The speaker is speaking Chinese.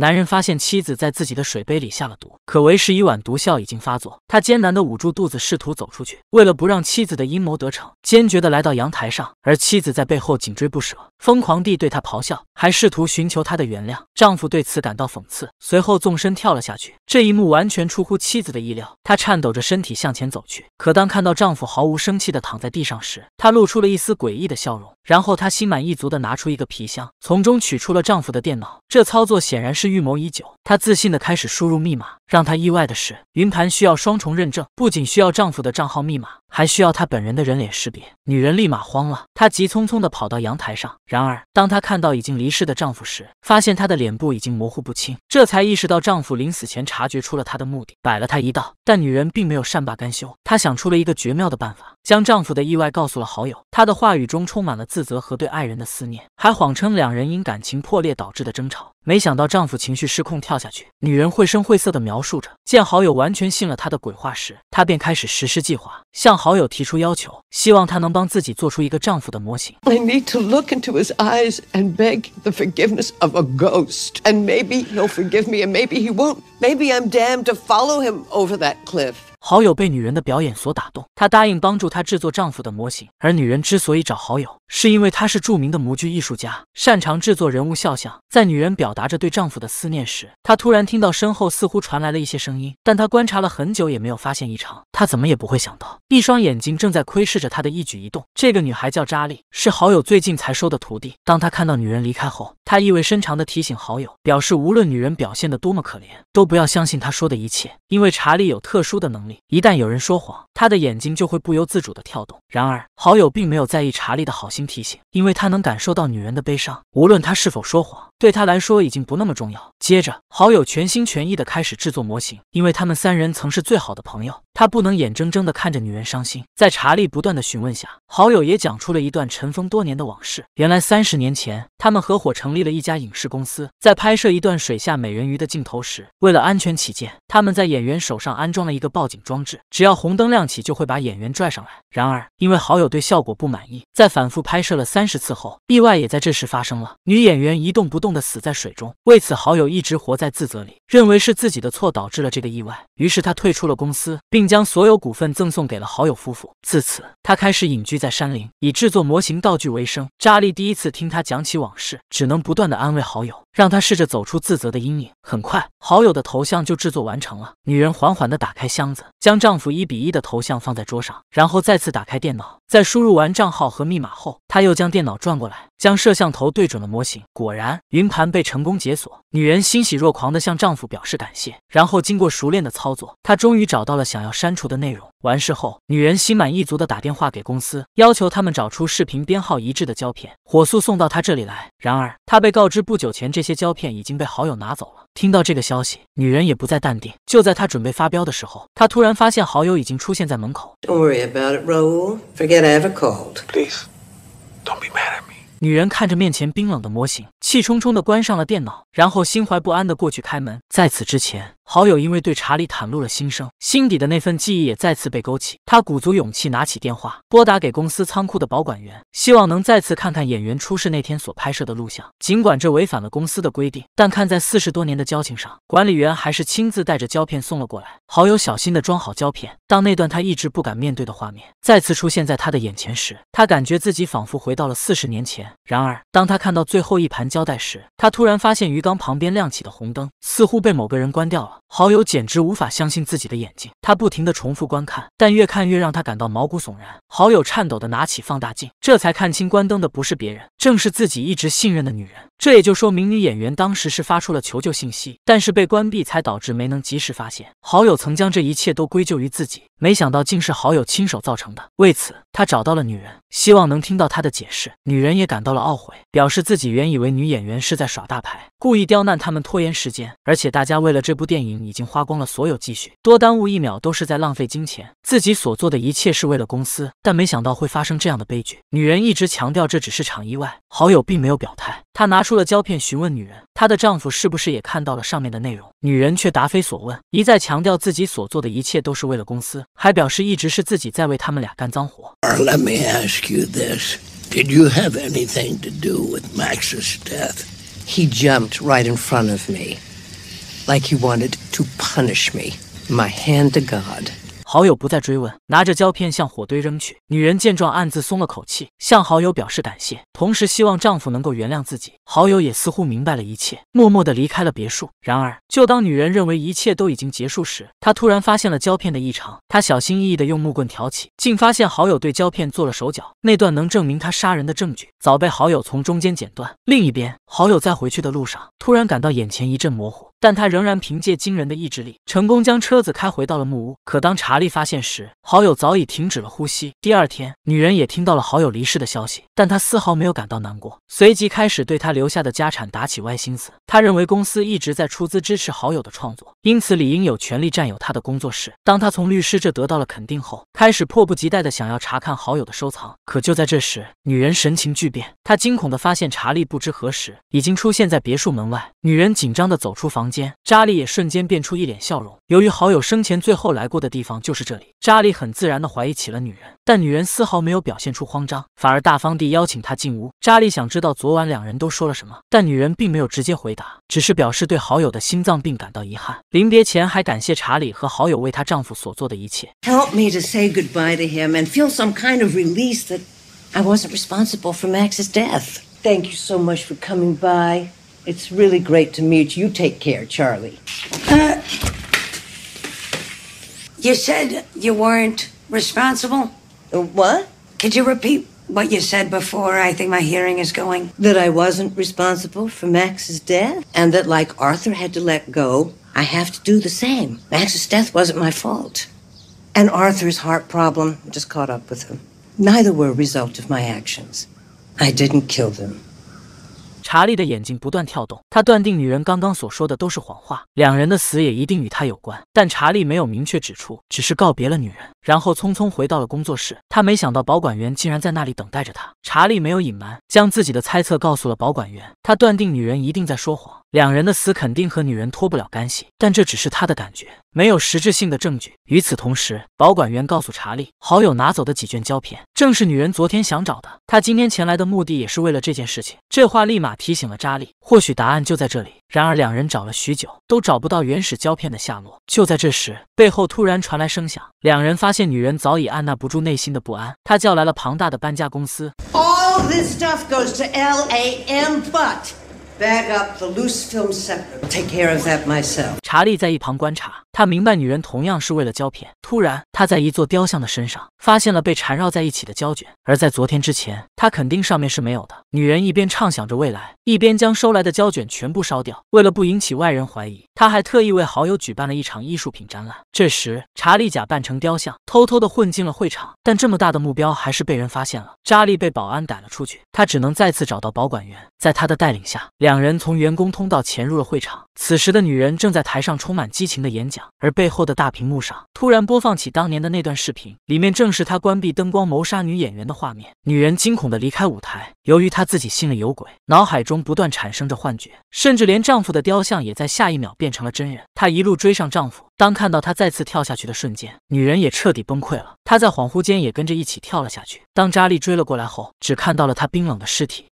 男人发现妻子在自己的水杯里下了毒，可为时已晚，毒效已经发作。他艰难地捂住肚子，试图走出去。为了不让妻子的阴谋得逞，坚决地来到阳台上，而妻子在背后紧追不舍，疯狂地对他咆哮，还试图寻求他的原谅。丈夫对此感到讽刺，随后纵身跳了下去。这一幕完全出乎妻子的意料，她颤抖着身体向前走去。可当看到丈夫毫无生气地躺在地上时，她露出了一丝诡异的笑容。然后她心满意足地拿出一个皮箱，从中取出了丈夫的电脑。这操作显然是预谋已久。她自信地开始输入密码。让她意外的是，云盘需要双重认证，不仅需要丈夫的账号密码，还需要她本人的人脸识别。女人立马慌了，她急匆匆地跑到阳台上。然而，当她看到已经离世的丈夫时，发现他的脸部已经模糊不清，这才意识到丈夫临死前察觉出了她的目的，摆了她一道。但女人并没有善罢甘休，她想出了一个绝妙的办法，将丈夫的意外告诉了好友。她的话语中充满了自责和对爱人的思念，还谎称两人因感情破裂导致的争吵。没想到丈夫情绪失控跳下去，女人绘声绘色地描述着，见好友完全信了她的鬼话时，她便开始实施计划，向好友提出要求，希望她能帮自己做出一个丈夫的模型。I need to look into his eyes and beg the forgiveness of a ghost, and maybe he'll forgive me, and maybe he won't. Maybe I'm damned to follow him over that cliff. 好友被女人的表演所打动，她答应帮助她制作丈夫的模型。而女人之所以找好友，是因为她是著名的模具艺术家，擅长制作人物肖像。在女人表达着对丈夫的思念时，她突然听到身后似乎传来了一些声音，但她观察了很久也没有发现异常。她怎么也不会想到，一双眼睛正在窥视着她的一举一动。这个女孩叫查理，是好友最近才收的徒弟。当她看到女人离开后，她意味深长地提醒好友，表示无论女人表现得多么可怜，都不要相信她说的一切，因为查理有特殊的能力。一旦有人说谎，他的眼睛就会不由自主的跳动。然而好友并没有在意查理的好心提醒，因为他能感受到女人的悲伤，无论他是否说谎，对他来说已经不那么重要。接着好友全心全意的开始制作模型，因为他们三人曾是最好的朋友。他不能眼睁睁地看着女人伤心。在查理不断的询问下，好友也讲出了一段尘封多年的往事。原来三十年前，他们合伙成立了一家影视公司，在拍摄一段水下美人鱼的镜头时，为了安全起见，他们在演员手上安装了一个报警装置，只要红灯亮起，就会把演员拽上来。然而，因为好友对效果不满意，在反复拍摄了三十次后，意外也在这时发生了。女演员一动不动地死在水中。为此，好友一直活在自责里，认为是自己的错导致了这个意外。于是，他退出了公司，并。将所有股份赠送给了好友夫妇，自此他开始隐居在山林，以制作模型道具为生。扎利第一次听他讲起往事，只能不断的安慰好友。让她试着走出自责的阴影。很快，好友的头像就制作完成了。女人缓缓地打开箱子，将丈夫一比一的头像放在桌上，然后再次打开电脑，在输入完账号和密码后，她又将电脑转过来，将摄像头对准了模型。果然，云盘被成功解锁。女人欣喜若狂地向丈夫表示感谢，然后经过熟练的操作，她终于找到了想要删除的内容。完事后，女人心满意足地打电话给公司，要求他们找出视频编号一致的胶片，火速送到她这里来。然而，她被告知不久前这些胶片已经被好友拿走了。听到这个消息，女人也不再淡定。就在她准备发飙的时候，她突然发现好友已经出现在门口。Don't called. don't mad worry about Forget it, at Raul. Please, be I ever me. 女人看着面前冰冷的模型，气冲冲地关上了电脑，然后心怀不安地过去开门。在此之前。好友因为对查理袒露了心声，心底的那份记忆也再次被勾起。他鼓足勇气拿起电话，拨打给公司仓库的保管员，希望能再次看看演员出事那天所拍摄的录像。尽管这违反了公司的规定，但看在四十多年的交情上，管理员还是亲自带着胶片送了过来。好友小心地装好胶片，当那段他一直不敢面对的画面再次出现在他的眼前时，他感觉自己仿佛回到了四十年前。然而，当他看到最后一盘胶带时，他突然发现鱼缸旁边亮起的红灯似乎被某个人关掉了。好友简直无法相信自己的眼睛，他不停地重复观看，但越看越让他感到毛骨悚然。好友颤抖地拿起放大镜，这才看清关灯的不是别人。正是自己一直信任的女人，这也就说明女演员当时是发出了求救信息，但是被关闭，才导致没能及时发现。好友曾将这一切都归咎于自己，没想到竟是好友亲手造成的。为此，他找到了女人，希望能听到她的解释。女人也感到了懊悔，表示自己原以为女演员是在耍大牌，故意刁难他们拖延时间，而且大家为了这部电影已经花光了所有积蓄，多耽误一秒都是在浪费金钱。自己所做的一切是为了公司，但没想到会发生这样的悲剧。女人一直强调这只是场意外。好友并没有表态，她拿出了胶片询问女人，她的丈夫是不是也看到了上面的内容？女人却答非所问，一再强调自己所做的一切都是为了公司，还表示一直是自己在为他们俩干脏活。好友不再追问，拿着胶片向火堆扔去。女人见状，暗自松了口气，向好友表示感谢，同时希望丈夫能够原谅自己。好友也似乎明白了一切，默默地离开了别墅。然而，就当女人认为一切都已经结束时，她突然发现了胶片的异常。她小心翼翼地用木棍挑起，竟发现好友对胶片做了手脚。那段能证明他杀人的证据。早被好友从中间剪断。另一边，好友在回去的路上突然感到眼前一阵模糊，但他仍然凭借惊人的意志力，成功将车子开回到了木屋。可当查理发现时，好友早已停止了呼吸。第二天，女人也听到了好友离世的消息，但她丝毫没有感到难过，随即开始对他留下的家产打起歪心思。他认为公司一直在出资支持好友的创作，因此理应有权利占有他的工作室。当他从律师这得到了肯定后，开始迫不及待的想要查看好友的收藏。可就在这时，女人神情巨。他惊恐地发现查理不知何时已经出现在别墅门外，女人紧张地走出房间，查理也瞬间变出一脸笑容。由于好友生前最后来过的地方就是这里，查理很自然地怀疑起了女人，但女人丝毫没有表现出慌张，反而大方地邀请他进屋。查理想知道昨晚两人都说了什么，但女人并没有直接回答，只是表示对好友的心脏病感到遗憾，临别前还感谢查理和好友为她丈夫所做的一切。Help me to say goodbye to him and feel some kind of release that. I wasn't responsible for Max's death. Thank you so much for coming by. It's really great to meet you. Take care, Charlie. Uh, you said you weren't responsible? Uh, what? Could you repeat what you said before? I think my hearing is going. That I wasn't responsible for Max's death, and that, like Arthur had to let go, I have to do the same. Max's death wasn't my fault. And Arthur's heart problem just caught up with him. Neither were a result of my actions. I didn't kill them. 查理的眼睛不断跳动，他断定女人刚刚所说的都是谎话，两人的死也一定与他有关。但查理没有明确指出，只是告别了女人，然后匆匆回到了工作室。他没想到保管员竟然在那里等待着他。查理没有隐瞒，将自己的猜测告诉了保管员。他断定女人一定在说谎。两人的死肯定和女人脱不了干系，但这只是他的感觉，没有实质性的证据。与此同时，保管员告诉查理，好友拿走的几卷胶片正是女人昨天想找的，他今天前来的目的也是为了这件事情。这话立马提醒了查理，或许答案就在这里。然而，两人找了许久，都找不到原始胶片的下落。就在这时，背后突然传来声响，两人发现女人早已按捺不住内心的不安，她叫来了庞大的搬家公司。Bag up the loose film s e c t r I'll take care of that myself. 查理在一旁观察，他明白女人同样是为了胶片。突然，他在一座雕像的身上发现了被缠绕在一起的胶卷，而在昨天之前，他肯定上面是没有的。女人一边畅想着未来，一边将收来的胶卷全部烧掉。为了不引起外人怀疑，他还特意为好友举办了一场艺术品展览。这时，查理假扮成雕像，偷偷的混进了会场，但这么大的目标还是被人发现了。查理被保安逮了出去，他只能再次找到保管员，在他的带领下，两。两人从员工通道潜入了会场。此时的女人正在台上充满激情的演讲，而背后的大屏幕上突然播放起当年的那段视频，里面正是她关闭灯光谋杀女演员的画面。女人惊恐的离开舞台，由于她自己心里有鬼，脑海中不断产生着幻觉，甚至连丈夫的雕像也在下一秒变成了真人。她一路追上丈夫，当看到他再次跳下去的瞬间，女人也彻底崩溃了。她在恍惚间也跟着一起跳了下去。当扎利追了过来后，只看到了他冰冷的尸体。